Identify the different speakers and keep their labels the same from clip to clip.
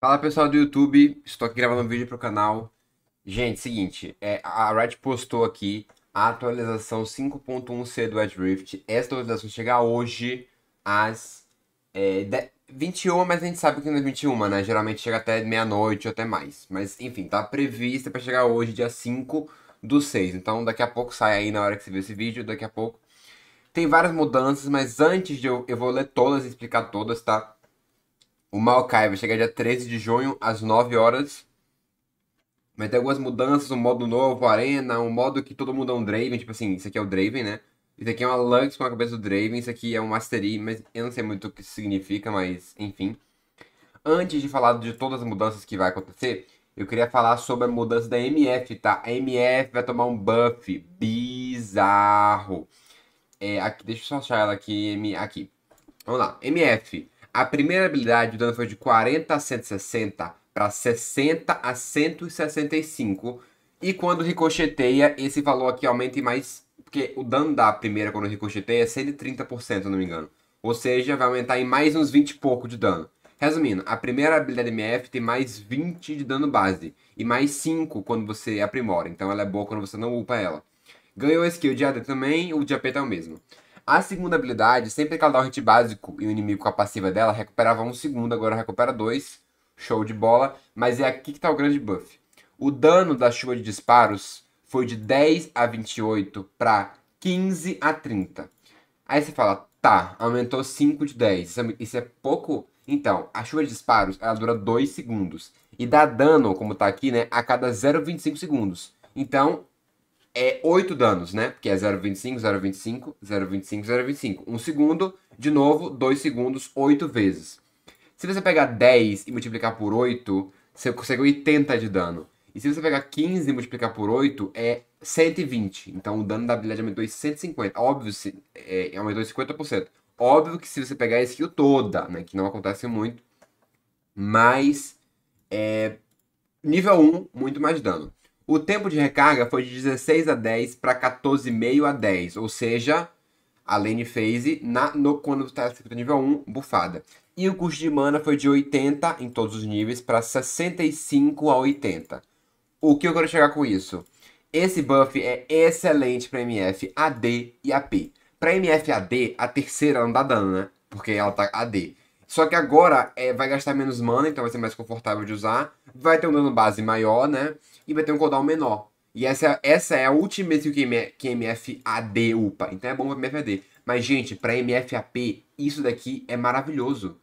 Speaker 1: Fala pessoal do YouTube, estou aqui gravando um vídeo para o canal. Gente, seguinte, é, a Riot postou aqui a atualização 5.1c do Edge Rift. Essa atualização chega hoje às é, 21, mas a gente sabe que não é 21, né? Geralmente chega até meia-noite ou até mais. Mas enfim, tá prevista para chegar hoje, dia 5 do 6. Então daqui a pouco sai aí na hora que você vê esse vídeo, daqui a pouco. Tem várias mudanças, mas antes de eu, eu vou ler todas e explicar todas, tá? O Maokai vai chegar dia 13 de junho, às 9 horas. Vai ter algumas mudanças, um modo novo, arena, um modo que todo mundo é um Draven, tipo assim, isso aqui é o Draven, né? Isso aqui é uma Lux com a cabeça do Draven, isso aqui é um Mastery, mas eu não sei muito o que isso significa, mas enfim. Antes de falar de todas as mudanças que vai acontecer, eu queria falar sobre a mudança da MF, tá? A MF vai tomar um buff bizarro. É, aqui, deixa eu só achar ela aqui, aqui. Vamos lá, MF. A primeira habilidade, o dano foi de 40 a 160 para 60 a 165. E quando ricocheteia, esse valor aqui aumenta em mais... Porque o dano da primeira, quando ricocheteia, é 130%, se não me engano. Ou seja, vai aumentar em mais uns 20 e pouco de dano. Resumindo, a primeira habilidade MF tem mais 20 de dano base. E mais 5 quando você aprimora. Então ela é boa quando você não upa ela. Ganhou a skill de AD também, o de AP tá o mesmo. A segunda habilidade, sempre que ela dá um hit básico e o inimigo com a passiva dela, recuperava um segundo, agora recupera dois. Show de bola. Mas é aqui que tá o grande buff. O dano da chuva de disparos foi de 10 a 28 para 15 a 30. Aí você fala, tá, aumentou 5 de 10. É isso é, pouco? Então, a chuva de disparos, ela dura 2 segundos. E dá dano, como tá aqui, né, a cada 0,25 segundos. Então, é 8 danos, né? Que é 0,25, 0,25, 0,25, 0,25. Um segundo, de novo, 2 segundos, 8 vezes. Se você pegar 10 e multiplicar por 8, você consegue 80 de dano. E se você pegar 15 e multiplicar por 8, é 120. Então o dano da habilidade aumentou em 150. Óbvio, se, é, aumentou em 50%. Óbvio que se você pegar a skill toda, né? Que não acontece muito. Mas, é, nível 1, muito mais dano. O tempo de recarga foi de 16 a 10 para 14,5 a 10, ou seja, a lane phase na, no, quando está escrito nível 1, bufada. E o custo de mana foi de 80 em todos os níveis para 65 a 80. O que eu quero chegar com isso? Esse buff é excelente para MF AD e AP. Para MF AD, a terceira não dá dano, né? Porque ela tá AD. Só que agora é, vai gastar menos mana, então vai ser mais confortável de usar. Vai ter um dano base maior, né? E vai ter um cooldown menor. E essa, essa é a Ultimate que MF AD upa. Então é bom pra MF AD. Mas, gente, pra MF AP, isso daqui é maravilhoso.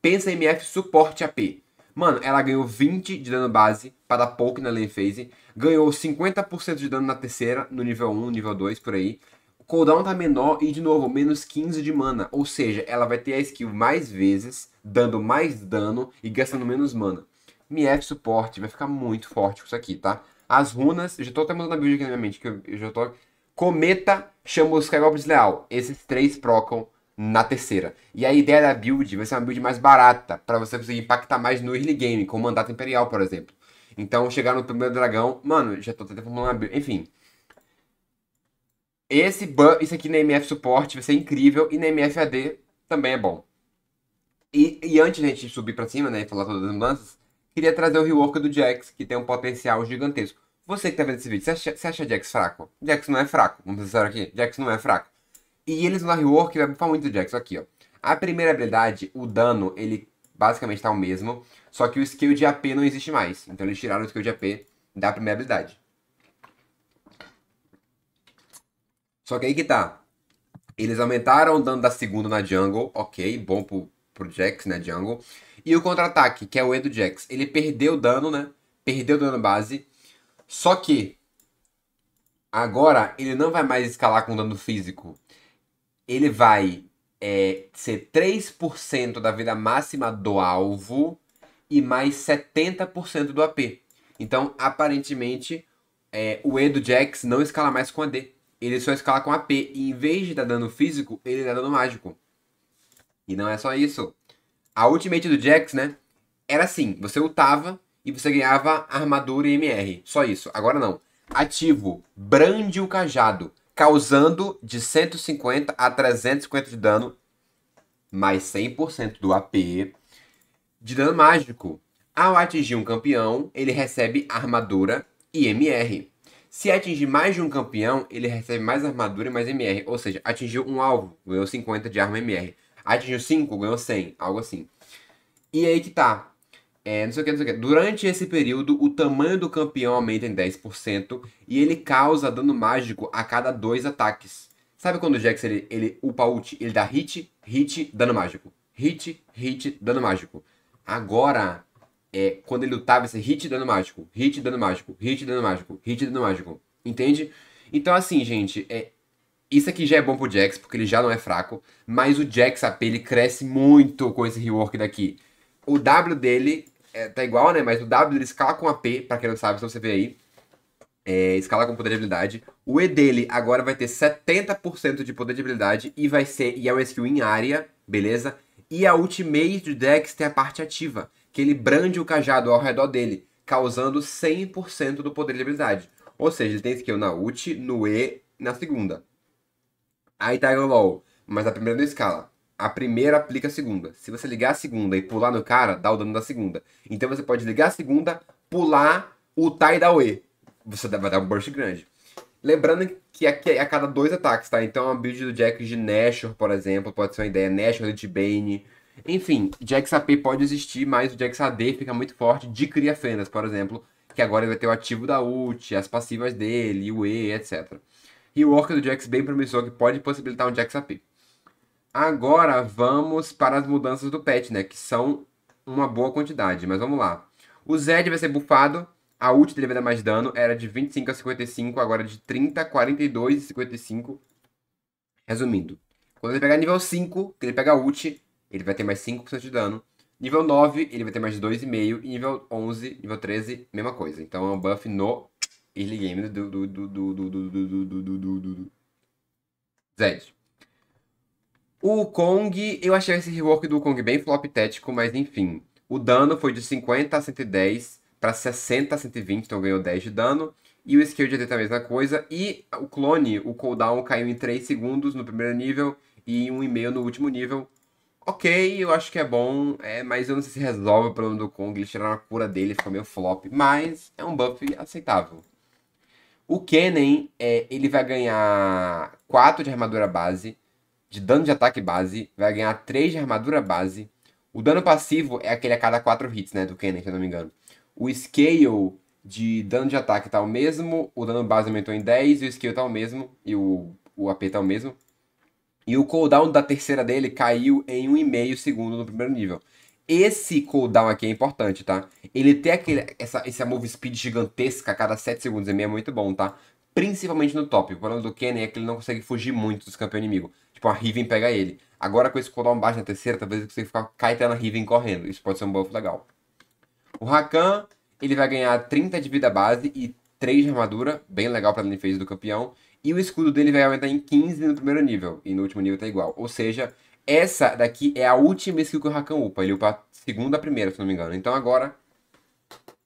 Speaker 1: Pensa em MF suporte AP. Mano, ela ganhou 20 de dano base para poke na lane phase, ganhou 50% de dano na terceira, no nível 1, nível 2, por aí cooldown tá menor e, de novo, menos 15 de mana. Ou seja, ela vai ter a skill mais vezes, dando mais dano e gastando menos mana. MF suporte vai ficar muito forte com isso aqui, tá? As runas, já tô até mudando a build aqui na minha mente, que eu, eu já tô... Cometa, chama os Skygoblins Leal. Esses três procam na terceira. E a ideia da build vai ser uma build mais barata, para você conseguir impactar mais no early game, com o Mandato Imperial, por exemplo. Então, chegar no primeiro dragão, mano, já tô tentando formular uma build, enfim. Esse ban, isso aqui na MF Support vai ser incrível e na MF AD também é bom. E, e antes de a gente subir para cima, né, e falar todas as mudanças, queria trazer o rework do Jax, que tem um potencial gigantesco. Você que tá vendo esse vídeo, você acha, você acha Jax fraco? Jax não é fraco, vamos ser aqui, Jax não é fraco. E eles no rework vai falar muito do Jax aqui, ó. A primeira habilidade, o dano, ele basicamente tá o mesmo, só que o skill de AP não existe mais. Então eles tiraram o skill de AP da primeira habilidade. Só que aí que tá. Eles aumentaram o dano da segunda na jungle, ok, bom pro, pro Jax, né, jungle. E o contra-ataque, que é o E do Jax, ele perdeu dano, né, perdeu dano base. Só que agora ele não vai mais escalar com dano físico. Ele vai é, ser 3% da vida máxima do alvo e mais 70% do AP. Então, aparentemente, é, o E do Jax não escala mais com a D ele só escala com AP. E em vez de dar tá dano físico, ele dá tá dano mágico. E não é só isso. A ultimate do Jax, né? Era assim: você ultava e você ganhava armadura e MR. Só isso. Agora não. Ativo, brande o cajado, causando de 150 a 350 de dano, mais 100% do AP de dano mágico. Ao atingir um campeão, ele recebe armadura e MR. Se atingir mais de um campeão, ele recebe mais armadura e mais MR. Ou seja, atingiu um alvo, ganhou 50 de arma MR. Atingiu 5, ganhou 100, algo assim. E aí que tá. É, não sei o que, não sei o que. Durante esse período, o tamanho do campeão aumenta em 10% e ele causa dano mágico a cada dois ataques. Sabe quando o Jax ele, ele upa ult, ele dá hit, hit, dano mágico. Hit, hit, dano mágico. Agora, é, quando ele lutava, esse hit dano mágico, hit dano mágico, hit dano mágico, hit dano mágico. Entende? Então, assim, gente, é, isso aqui já é bom pro Jax, porque ele já não é fraco, mas o Jax AP ele cresce muito com esse rework daqui. O W dele é, tá igual, né? Mas o W ele escala com AP, pra quem não sabe, então você vê aí. É, escala com poder de habilidade. O E dele agora vai ter 70% de poder de habilidade e vai ser e é uma skill em área, beleza? E a ultimate do Dex tem a parte ativa que ele brande o cajado ao redor dele, causando 100% do poder de habilidade. Ou seja, ele tem skill na ult, no E, na segunda. Aí tá LOL, mas a primeira não escala. A primeira aplica a segunda. Se você ligar a segunda e pular no cara, dá o dano da segunda. Então você pode ligar a segunda, pular, ultar e dar o E. Você vai dar um burst grande. Lembrando que é a cada dois ataques, tá? Então a build do Jack de Nashor, por exemplo, pode ser uma ideia. Nashor, Lich Bane, enfim, Jax AP pode existir, mas o Jax AD fica muito forte de cria fendas, por exemplo, que agora ele vai ter o ativo da ult, as passivas dele, o E, etc. E o Orca do Jax bem promissor que pode possibilitar um Jax AP. Agora vamos para as mudanças do patch, né? Que são uma boa quantidade, mas vamos lá. O Zed vai ser bufado, a ult dele vai dar mais dano, era de 25 a 55, agora é de 30 a 42 e 55. Resumindo, quando ele pegar nível 5, que ele pega a ult, ele vai ter mais 5% de dano. Nível 9, ele vai ter mais 2,5. E nível 11, nível 13, mesma coisa. Então é um buff no early game do, do, do, do, do, do, do, do, do, do, Zed. O Kong, eu achei esse rework do Kong bem flop tético, mas enfim. O dano foi de 50 a 110 para 60 a 120, então ganhou 10 de dano. E o skill de AD tá a mesma coisa. E o clone, o cooldown caiu em 3 segundos no primeiro nível e em 1,5 no último nível ok, eu acho que é bom, é, mas eu não sei se resolve o problema do Kong. Eles tiraram a cura dele, ficou meio flop, mas é um buff aceitável. O Kennen, é, ele vai ganhar 4 de armadura base, de dano de ataque base, vai ganhar 3 de armadura base. O dano passivo é aquele a cada 4 hits, né, do Kennen, se eu não me engano. O Scale de dano de ataque tá o mesmo, o dano base aumentou em 10, o Scale tá o mesmo, e o, o AP tá o mesmo. E o cooldown da terceira dele caiu em 1,5 segundo no primeiro nível. Esse cooldown aqui é importante, tá? Ele tem aquele, essa, essa move speed gigantesca a cada 7 segundos e meio é muito bom, tá? Principalmente no top. O problema do Kennen é que ele não consegue fugir muito dos campeões inimigos. Tipo, a Riven pega ele. Agora com esse cooldown baixo na terceira, talvez ele consiga ficar caetando a Riven correndo. Isso pode ser um buff legal. O Rakan, ele vai ganhar 30 de vida base e 3 de armadura. Bem legal pra linha do campeão. E o escudo dele vai aumentar em 15 no primeiro nível. E no último nível tá igual. Ou seja, essa daqui é a última skill que o Rakan upa. Ele upa a segunda a primeira, se não me engano. Então agora,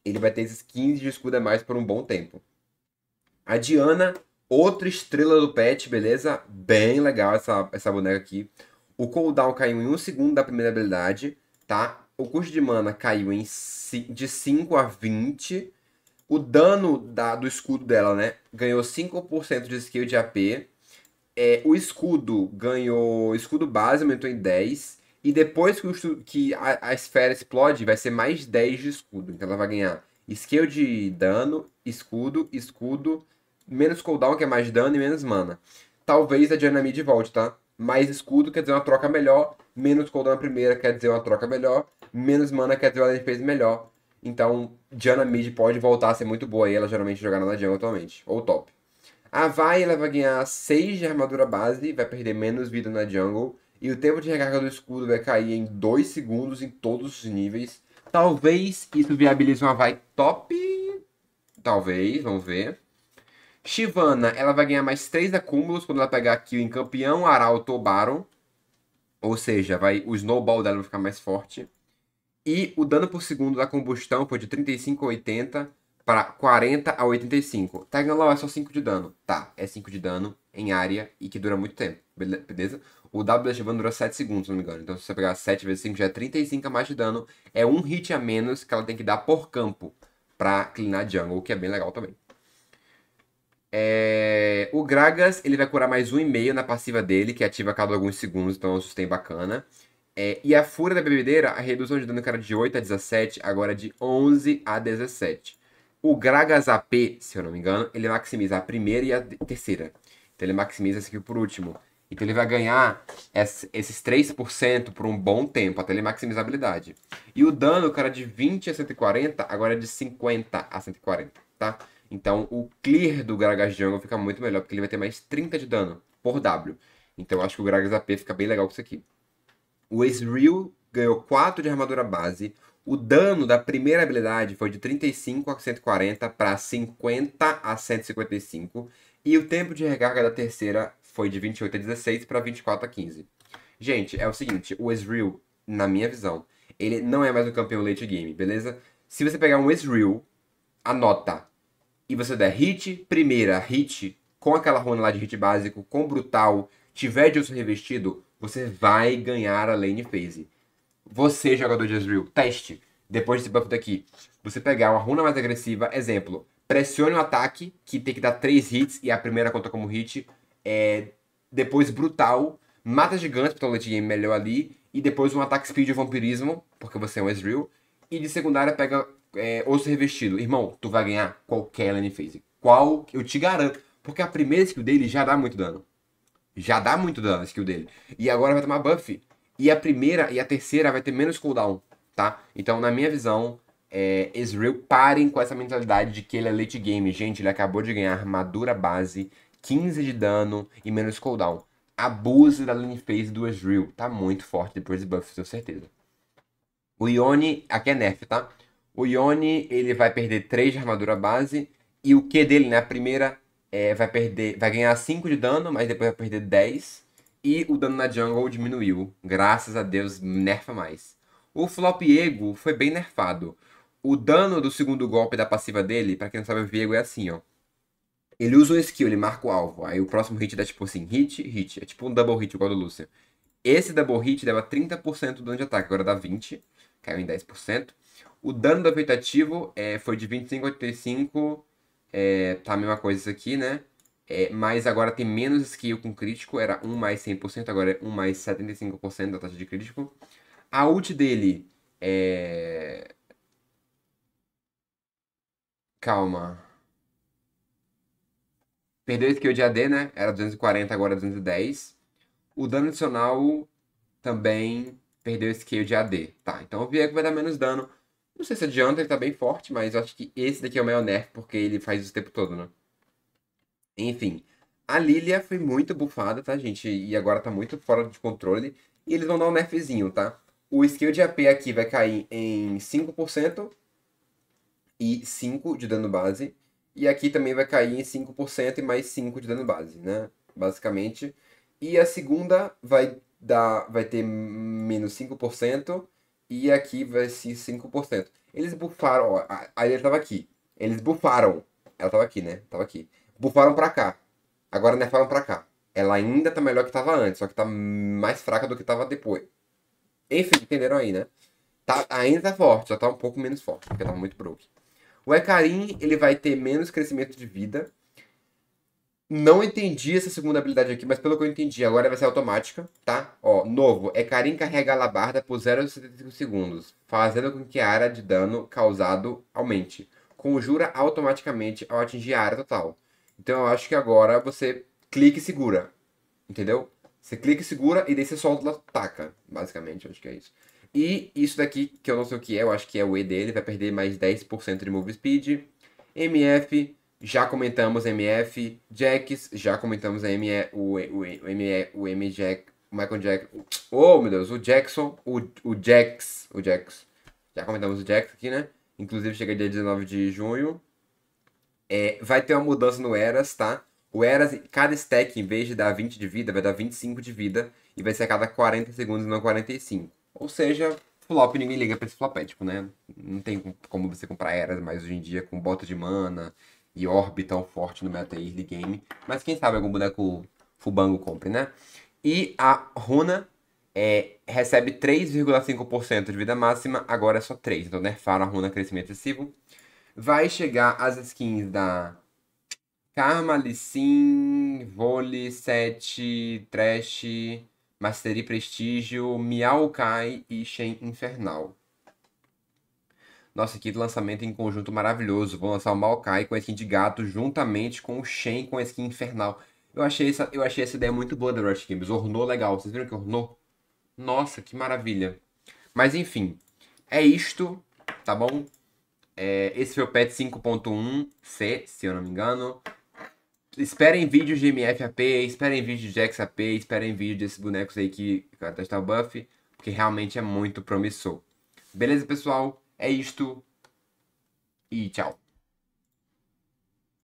Speaker 1: ele vai ter esses 15 de escudo a mais por um bom tempo. A Diana, outra estrela do pet, beleza? Bem legal essa, essa boneca aqui. O cooldown caiu em 1 um segundo da primeira habilidade, tá? O custo de mana caiu em, de 5 a 20 o dano da, do escudo dela, né? Ganhou 5% de skill de AP. É, o escudo ganhou. Escudo base aumentou em 10. E depois que, o, que a, a, esfera explode, vai ser mais 10 de escudo. Então ela vai ganhar skill de dano, escudo, escudo, menos cooldown, que é mais dano, e menos mana. Talvez a Dynamite volte, tá? Mais escudo quer dizer uma troca melhor, menos cooldown na primeira quer dizer uma troca melhor, menos mana quer dizer uma defesa melhor. Então, Diana mid pode voltar a ser muito boa e ela geralmente joga na jungle atualmente, ou top. A Vai ela vai ganhar 6 de armadura base, vai perder menos vida na jungle, e o tempo de recarga do escudo vai cair em 2 segundos em todos os níveis. Talvez isso viabilize uma Vai top, talvez, vamos ver. Shivana, ela vai ganhar mais 3 acúmulos quando ela pegar kill em campeão, arauto ou baron. Ou seja, vai, o snowball dela vai ficar mais forte e o dano por segundo da combustão foi de 35 a 80 para 40 a 85. Law é só 5 de dano. Tá, é 5 de dano em área e que dura muito tempo, beleza? O W da Givan dura 7 segundos, se não me engano. Então se você pegar 7 vezes 5 já é 35 a mais de dano. É um hit a menos que ela tem que dar por campo pra clinar jungle, o que é bem legal também. É... O Gragas, ele vai curar mais 1,5 na passiva dele, que ativa a cada alguns segundos, então é um sustain bacana. É, e a fúria da bebedeira, a redução de dano que era de 8 a 17, agora é de 11 a 17. O Gragas AP, se eu não me engano, ele maximiza a primeira e a terceira. Então ele maximiza esse aqui por último. Então ele vai ganhar esses 3% por um bom tempo, até ele maximizar a habilidade. E o dano, cara, de 20 a 140, agora é de 50 a 140, tá? Então o clear do Gragas Jungle fica muito melhor, porque ele vai ter mais 30 de dano por W. Então eu acho que o Gragas AP fica bem legal com isso aqui. O Ezreal ganhou 4 de armadura base. O dano da primeira habilidade foi de 35 a 140 para 50 a 155. E o tempo de recarga da terceira foi de 28 a 16 para 24 a 15. Gente, é o seguinte, o Ezreal, na minha visão, ele não é mais um campeão late game, beleza? Se você pegar um Ezreal, anota, e você der hit, primeira, hit, com aquela runa lá de hit básico, com brutal, tiver de revestido, você vai ganhar a lane phase. Você, jogador de Ezreal teste, depois desse buff daqui, você pegar uma runa mais agressiva, exemplo, pressione o ataque, que tem que dar 3 hits, e a primeira conta como hit, é, depois brutal, mata gigantes, então late game é melhor ali, e depois um ataque speed ou vampirismo, porque você é um Ezreal, e de secundária pega é, osso revestido. Irmão, tu vai ganhar qualquer lane phase. Qual, eu te garanto, porque a primeira skill dele já dá muito dano. Já dá muito a skill dele. E agora vai tomar buff. E a primeira e a terceira vai ter menos cooldown, tá? Então, na minha visão, é, Ezreal parem com essa mentalidade de que ele é late game. Gente, ele acabou de ganhar armadura base, 15 de dano e menos cooldown. Abuse da lane phase do Ezreal. Tá muito forte depois de buff, tenho certeza. O Ione, aqui é nerf, tá? O Ione, ele vai perder 3 de armadura base. E o Q dele, né? A primeira é, vai perder. Vai ganhar 5 de dano, mas depois vai perder 10. E o dano na jungle diminuiu. Graças a Deus, nerfa mais. O Flop Ego foi bem nerfado. O dano do segundo golpe da passiva dele, para quem não sabe, o Viego é assim, ó. Ele usa um skill, ele marca o alvo. Aí o próximo hit dá tipo assim, hit, hit. É tipo um double hit, igual do Lúcio. Esse double hit dava 30% do dano de ataque, agora dá 20%. Caiu em 10%. O dano do afetativo é, foi de 25 a 85 é, tá a mesma coisa isso aqui, né? É, mas agora tem menos skill com crítico, era 1 mais 100%, agora é 1 mais 75% da taxa de crítico. A ult dele é... Calma. Perdeu skill de AD, né? Era 240, agora é 210. O dano adicional também perdeu skill de AD. Tá, então o Viego vai dar menos dano. Não sei se adianta, ele tá bem forte, mas eu acho que esse daqui é o maior nerf, porque ele faz isso o tempo todo, né? Enfim, a Lilia foi muito bufada, tá, gente? E agora tá muito fora de controle. E eles vão dar um nerfzinho, tá? O skill de AP aqui vai cair em 5% e 5 de dano base. E aqui também vai cair em 5% e mais 5 de dano base, né? Basicamente. E a segunda vai, dar, vai ter menos 5% e aqui vai ser 5%. Eles bufaram, ó, a ilha estava aqui. Eles bufaram. Ela estava aqui, né? Tava aqui. Bufaram para cá. Agora nerfaram para cá. Ela ainda tá melhor que estava antes, só que tá mais fraca do que estava depois. Enfim, entenderam aí, né? Tá, ainda tá forte, só tá um pouco menos forte, porque tava tá muito broke. O Ecarim, ele vai ter menos crescimento de vida, não entendi essa segunda habilidade aqui, mas pelo que eu entendi, agora vai ser automática, tá? Ó, novo. É Karim carrega a alabarda por 0,75 segundos, fazendo com que a área de dano causado aumente. Conjura automaticamente ao atingir a área total. Então eu acho que agora você clica e segura, entendeu? Você clica e segura e daí você solta e taca, basicamente, acho que é isso. E isso daqui, que eu não sei o que é, eu acho que é o E dele, vai perder mais 10% de move speed. MF já comentamos MF, Jacks, já comentamos ME, o, o, o, o M Jack, o Michael Jack, oh meu Deus, o Jackson, o, o Jax, o Jax, já comentamos o Jax aqui, né? Inclusive chega dia 19 de junho. É, vai ter uma mudança no Eras, tá? O Eras, cada stack, em vez de dar 20 de vida, vai dar 25 de vida. E vai ser a cada 40 segundos, não 45. Ou seja, flop, ninguém liga pra esse flopético, né? Não tem como você comprar Eras mais hoje em dia com bota de mana e Orb tão forte no meta early game. Mas quem sabe algum boneco Fubango compre, né? E a Runa é, recebe 3,5% de vida máxima, agora é só 3. Então nerfaram a Runa crescimento excessivo. Vai chegar as skins da Karma, Lissin, Vole, 7, Trash, Mastery Prestígio, Miao Kai e Shen Infernal. Nossa, que lançamento em conjunto maravilhoso. Vou lançar o Maokai com a skin de gato juntamente com o Shen com a skin infernal. Eu achei essa, eu achei essa ideia muito boa da Rush Games. Ornou legal. Vocês viram que ornou? Nossa, que maravilha. Mas enfim, é isto, tá bom? É, esse foi o patch 5.1C, se eu não me engano. Esperem vídeos de MFAP, esperem vídeos de AP, esperem vídeos desses bonecos aí que vai testar o buff, porque realmente é muito promissor. Beleza, pessoal? É isto e tchau.